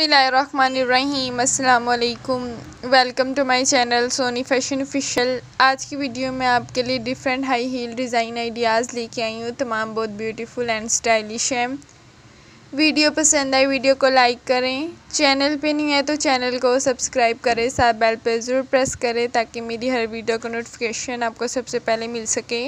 बसमीम् welcome to my channel Soni fashion official आज की video में आपके लिए different high heel design ideas लेके आई हूँ तमाम बहुत ब्यूटीफुल एंड स्टाइलिश है वीडियो पसंद आए वीडियो को लाइक करें चैनल पे नहीं है तो चैनल को सब्सक्राइब करें साथ बेल पर ज़रूर प्रेस करें ताकि मेरी हर वीडियो का नोटिफिकेशन आपको सबसे पहले मिल सके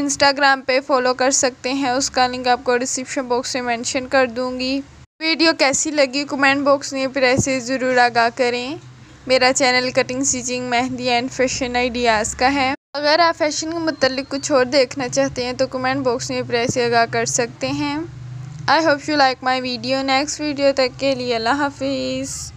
इंस्टाग्राम पे फॉलो कर सकते हैं उसका लिंक आपको डिस्क्रिप्शन बॉक्स में मेंशन कर दूँगी वीडियो कैसी लगी कमेंट बॉक्स में फिर ऐसे ज़रूर आगा करें मेरा channel cutting stitching mehndi and fashion ideas का है अगर आप फैशन के मतलब कुछ और देखना चाहते हैं तो कमेंट बॉक्स में फिर ऐसे आगा कर सकते हैं I hope you like my video next video तक के लिए अल्लाह हाफिज़